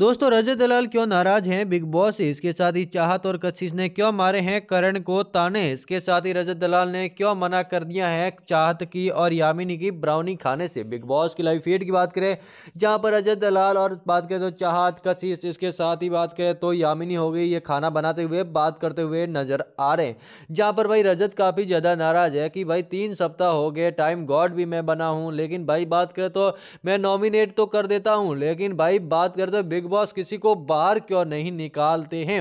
दोस्तों रजत दलाल क्यों नाराज हैं बिग बॉस इसके साथ ही चाहत और कशिश ने क्यों मारे हैं करण को ताने इसके साथ ही रजत दलाल ने क्यों मना कर दिया है चाहत की और यामिनी की ब्राउनी खाने से बिग बॉस की लाइव फीड की बात करें जहां पर रजत दलाल और बात करें तो चाहत कशिश इसके साथ ही बात करें तो यामिनी हो गई ये खाना बनाते हुए बात करते हुए नजर आ रहे हैं जहाँ पर भाई रजत काफ़ी ज़्यादा नाराज है कि भाई तीन सप्ताह हो गए टाइम गॉड भी मैं बना हूँ लेकिन भाई बात करें तो मैं नॉमिनेट तो कर देता हूँ लेकिन भाई बात करें तो बिग बॉस किसी को बाहर क्यों नहीं निकालते हैं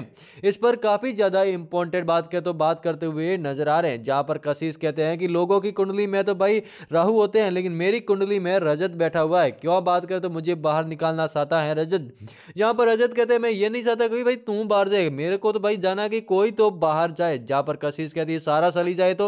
इस पर काफ़ी ज़्यादा इंपॉर्टेंट बात के तो बात करते हुए नजर आ रहे हैं जहां पर कशिश कहते हैं कि लोगों की कुंडली में तो भाई राहु होते हैं लेकिन मेरी कुंडली में रजत बैठा हुआ है क्यों बात करें तो मुझे बाहर निकालना चाहता है रजत यहाँ पर रजत कहते हैं मैं ये नहीं चाहता कि भाई तू बाहर जाए मेरे को तो भाई जाना कि कोई तो बाहर जाए जहाँ पर कशिश कहती है सारा चली जाए तो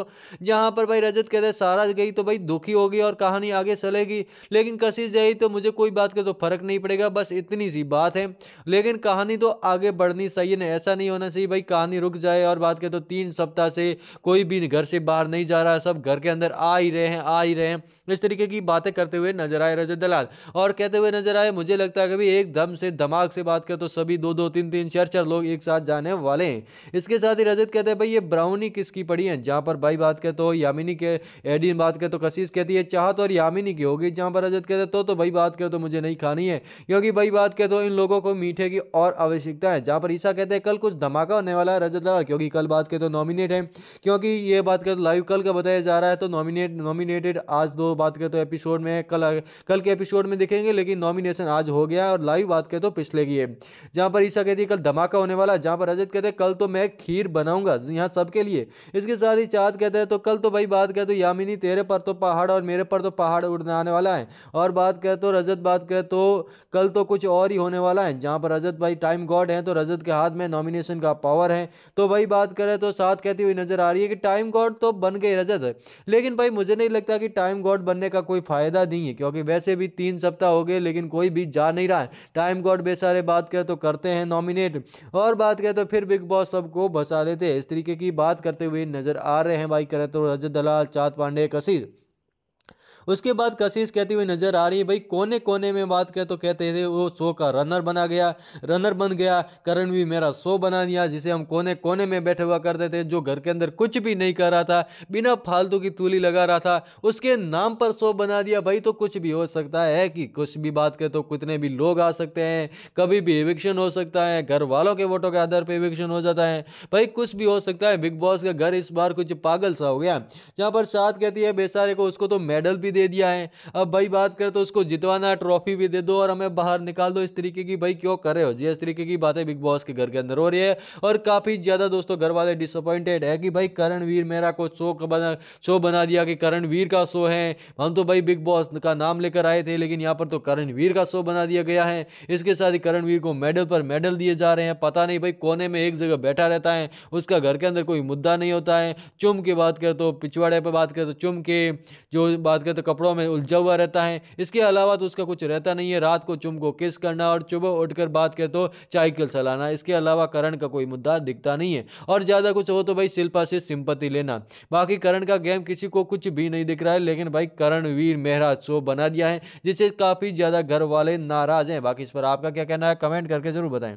जहां पर भाई रजत कहते हैं सारा गई तो भाई दुखी होगी और कहानी आगे चलेगी लेकिन कशिश जाए तो मुझे कोई बात का तो फर्क नहीं पड़ेगा बस इतनी सी बात बात है लेकिन कहानी तो आगे बढ़नी चाहिए ना ऐसा नहीं होना चाहिए भाई कहानी रुक जाए और बात करें तो तीन सप्ताह से कोई भी घर से बाहर नहीं जा रहा है सब घर के अंदर आ ही रहे हैं आ ही रहे हैं इस तरीके की बातें करते हुए नजर आए रजत दलाल और कहते हुए नजर आए मुझे लगता है कभी भाई एकदम से दिमाग से बात करें तो सभी दो दो तीन तीन चार चार लोग एक साथ जाने वाले हैं इसके साथ ही रजत कहते हैं भाई ये ब्राउनी किसकी पड़ी है जहाँ पर भाई बात करें तो यामिनी के एडीन बात करें तो कशीस कहती है चाहत और यामिनी की होगी जहाँ पर रजत कहते तो, तो भाई बात करें तो मुझे नहीं खानी है क्योंकि भाई बात करें तो इन लोगों को मीठे की और आवश्यकता है जहां पर ईसा कहते हैं कल कुछ धमाका होने वाला है रजत लाल क्योंकि कल बात करें तो नॉमिनेट है क्योंकि ये बात करें तो लाइव कल का बताया जा रहा है तो नॉमिनेट नॉमिनेटेड आज दो बात करें तो एपिसोड में कल कल के एपिसोड में दिखेंगे लेकिन नॉमिनेशन आज हो गया और लाइव बात करें तो पिछले की है जहाँ पर ईसा कहती है कल धमाका होने वाला है जहाँ पर रजत कहते हैं कल तो मैं खीर बनाऊंगा यहाँ सबके लिए इसके साथ ही चाँद कहते हैं तो कल तो भाई बात करें तो यामिनी तेरे पर तो पहाड़ और मेरे पर तो पहाड़ उड़ने आने वाला है और बात करें तो रजत बात करें तो कल तो कुछ और ही होने वाला वाला है जहाँ पर रजत भाई टाइम गॉड हैं तो रजत के हाथ में नॉमिनेशन का पावर है तो भाई बात करें तो साथ कहती हुई नजर आ रही है कि टाइम गॉड तो बन गए रजत लेकिन भाई मुझे नहीं लगता कि टाइम गॉड बनने का कोई फ़ायदा नहीं है क्योंकि वैसे भी तीन सप्ताह हो गए लेकिन कोई भी जा नहीं रहा है टाइम गॉड बेसारे बात करें तो करते हैं नॉमिनेट और बात करें तो फिर बिग बॉस सबको बसा लेते हैं इस तरीके की बात करते हुए नजर आ रहे हैं भाई करें तो रजत दलाल चाँद पांडे कशीर उसके बाद कशिश कहती हुई नजर आ रही है भाई कोने कोने में बात करें तो कहते थे वो शो का रनर बना गया रनर बन गया करण भी मेरा शो बना दिया जिसे हम कोने कोने में बैठे हुआ करते थे जो घर के अंदर कुछ भी नहीं कर रहा था बिना फालतू की तूली लगा रहा था उसके नाम पर शो बना दिया भाई तो कुछ भी हो सकता है कि कुछ भी बात करें तो कितने भी लोग आ सकते हैं कभी भी एविक्शन हो सकता है घर वालों के वोटों के आधार पर एविक्शन हो जाता है भाई कुछ भी हो सकता है बिग बॉस का घर इस बार कुछ पागल सा हो गया जहाँ पर साथ कहती है बेचारे को उसको तो मेडल भी दे दिया है अब भाई बात करें तो उसको जितवाना ट्रॉफी भी दे दो और हमें बाहर निकाल दो इस तरीके की भाई क्यों कर रहे हो जी इस तरीके की बातें बिग बॉस के घर के अंदर हो रही है और काफ़ी ज़्यादा दोस्तों घर वाले डिसअपॉइंटेड है कि भाई करणवीर मेरा को शो बना शो बना दिया कि करणवीर का शो है हम तो भाई बिग बॉस का नाम लेकर आए थे लेकिन यहाँ पर तो करणवीर का शो बना दिया गया है इसके साथ ही करणवीर को मेडल पर मेडल दिए जा रहे हैं पता नहीं भाई कोने में एक जगह बैठा रहता है उसका घर के अंदर कोई मुद्दा नहीं होता है चुम की बात करें तो पिछवाड़े पर बात करें तो चुम के जो बात करते तो कपड़ों में उलझा हुआ रहता है इसके अलावा तो उसका कुछ रहता नहीं है रात को चुम को किस करना और चुभ उठकर बात करे तो साइकिल चलाना इसके अलावा करण का कोई मुद्दा दिखता नहीं है और ज़्यादा कुछ हो तो भाई शिल्पा से सिंपत्ति लेना बाकी करण का गेम किसी को कुछ भी नहीं दिख रहा है लेकिन भाई करणवीर मेहरा शो बना दिया है जिससे काफ़ी ज़्यादा घर वाले नाराज़ हैं बाकी इस पर आपका क्या कहना है कमेंट करके ज़रूर बताएं